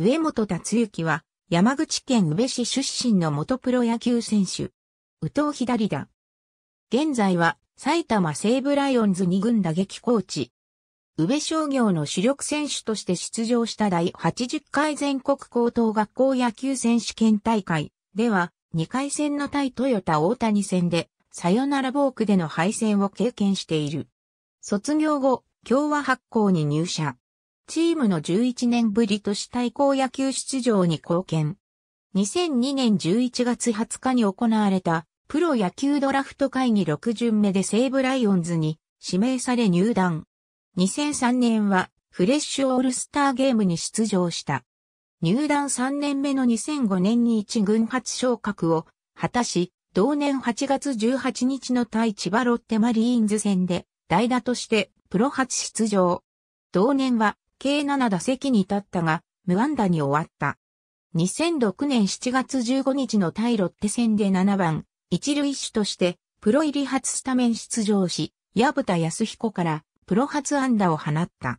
上本達之は、山口県宇部市出身の元プロ野球選手。宇藤左だ。現在は、埼玉西武ライオンズ2軍打撃コーチ。宇部商業の主力選手として出場した第80回全国高等学校野球選手権大会では、2回戦の対トヨタ大谷戦で、サヨナラボークでの敗戦を経験している。卒業後、共和発行に入社。チームの11年ぶりと市対抗野球出場に貢献。2002年11月20日に行われたプロ野球ドラフト会議6巡目で西武ライオンズに指名され入団。2003年はフレッシュオールスターゲームに出場した。入団3年目の2005年に1軍初昇格を果たし、同年8月18日の対千葉ロッテマリーンズ戦で代打としてプロ初出場。同年は計7打席に立ったが、無安打に終わった。2006年7月15日の対ロッテ戦で7番、一塁手として、プロ入り初スタメン出場し、矢蓋康彦からプロ初安打を放った。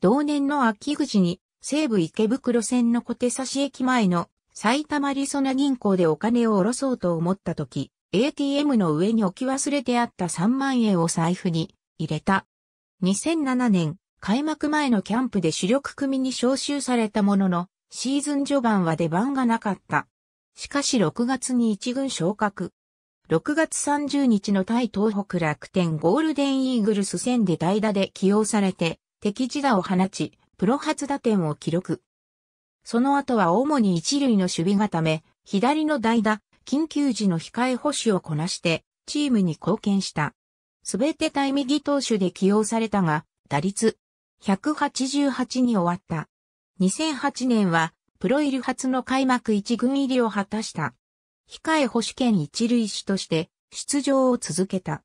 同年の秋口に西武池袋線の小手差し駅前の埼玉リソナ銀行でお金を下ろそうと思った時、ATM の上に置き忘れてあった3万円を財布に入れた。2007年開幕前のキャンプで主力組に招集されたものの、シーズン序盤は出番がなかった。しかし6月に一軍昇格。6月30日の対東北楽天ゴールデンイーグルス戦で代打で起用されて、敵地打を放ち、プロ初打点を記録。その後は主に一塁の守備固め、左の代打、緊急時の控え保守をこなして、チームに貢献した。すべて対右投手で起用されたが、打率、188に終わった。2008年は、プロ入り初の開幕一軍入りを果たした。控え保守権一塁手として出場を続けた。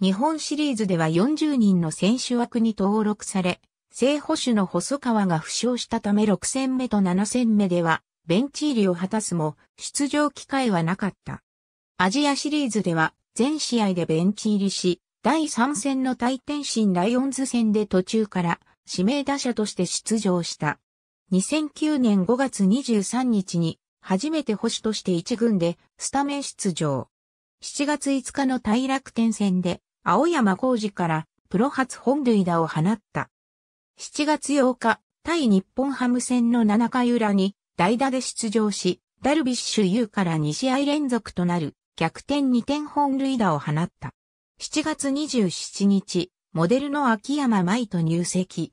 日本シリーズでは40人の選手枠に登録され、正保守の細川が負傷したため6戦目と7戦目では、ベンチ入りを果たすも、出場機会はなかった。アジアシリーズでは、全試合でベンチ入りし、第3戦の大天心ライオンズ戦で途中から指名打者として出場した。2009年5月23日に初めて保守として1軍でスタメン出場。7月5日の大楽天戦で青山浩二からプロ初本塁打を放った。7月8日、対日本ハム戦の7回裏に代打で出場し、ダルビッシュ優から2試合連続となる逆転2点本塁打を放った。7月27日、モデルの秋山舞と入籍。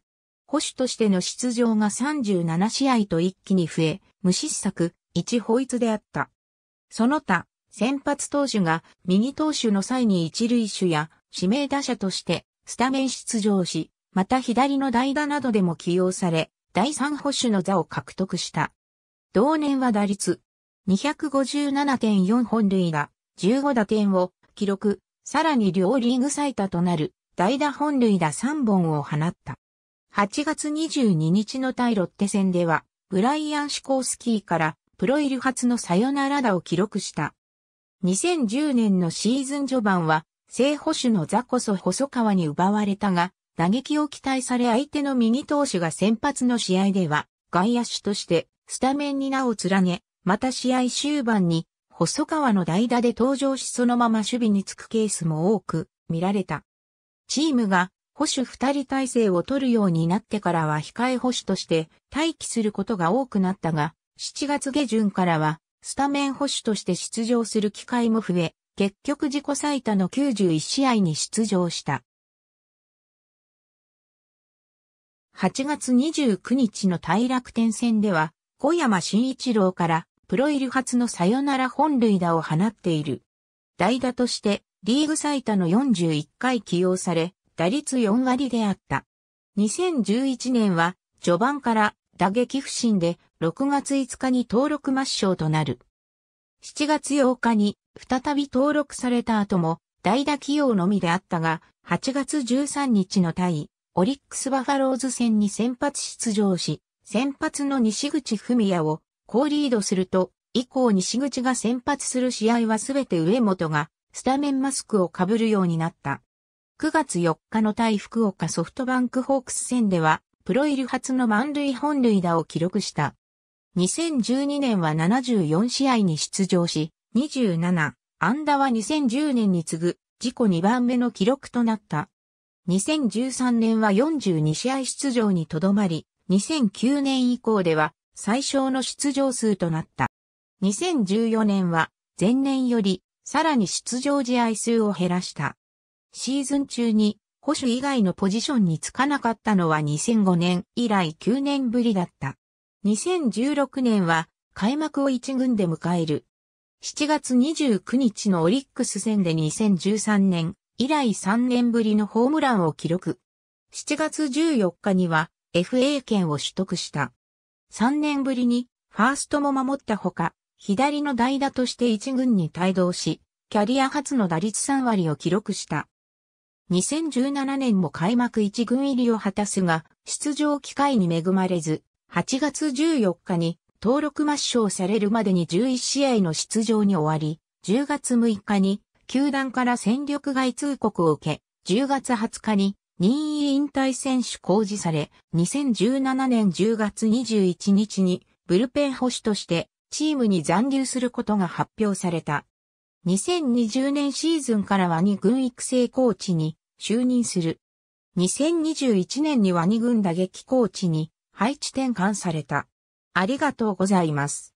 捕手としての出場が37試合と一気に増え、無失策、一保律であった。その他、先発投手が右投手の際に一塁手や指名打者としてスタメン出場し、また左の代打などでも起用され、第3保守の座を獲得した。同年は打率257.4本塁打、15打点を記録、さらに両リーグ最多となる代打本塁打3本を放った。8月22日の対ロッテ戦では、ブライアン・シコースキーからプロイル初のサヨナラ打を記録した。2010年のシーズン序盤は、正捕手のザコソ細川に奪われたが、打撃を期待され相手の右投手が先発の試合では、外野手としてスタメンに名を連ね、また試合終盤に細川の代打で登場しそのまま守備につくケースも多く見られた。チームが保守二人体制を取るようになってからは控え保守として待機することが多くなったが、7月下旬からはスタメン保守として出場する機会も増え、結局自己最多の91試合に出場した。8月29日の大楽天戦では、小山慎一郎からプロ入り初のサヨナラ本塁打を放っている。代打としてリーグ最多の41回起用され、打率4割であった。2011年は序盤から打撃不振で6月5日に登録抹消となる。7月8日に再び登録された後も代打起用のみであったが、8月13日の対オリックスバファローズ戦に先発出場し、先発の西口文也を好リードすると、以降西口が先発する試合はすべて上本がスタメンマスクをかぶるようになった。9月4日の対福岡ソフトバンクホークス戦では、プロ入り初の満塁本塁打を記録した。2012年は74試合に出場し、27、安打は2010年に次ぐ自己2番目の記録となった。2013年は42試合出場にとどまり、2009年以降では最小の出場数となった。2014年は前年よりさらに出場試合数を減らした。シーズン中に保守以外のポジションにつかなかったのは2005年以来9年ぶりだった。2016年は開幕を1軍で迎える。7月29日のオリックス戦で2013年以来3年ぶりのホームランを記録。7月14日には FA 権を取得した。3年ぶりにファーストも守ったほか、左の代打として1軍に帯同し、キャリア初の打率3割を記録した。2017年も開幕一軍入りを果たすが、出場機会に恵まれず、8月14日に登録抹消されるまでに11試合の出場に終わり、10月6日に球団から戦力外通告を受け、10月20日に任意引退選手公示され、2017年10月21日にブルペン保守としてチームに残留することが発表された。2020年シーズンからはニ軍育成コーチに就任する。2021年にはニ軍打撃コーチに配置転換された。ありがとうございます。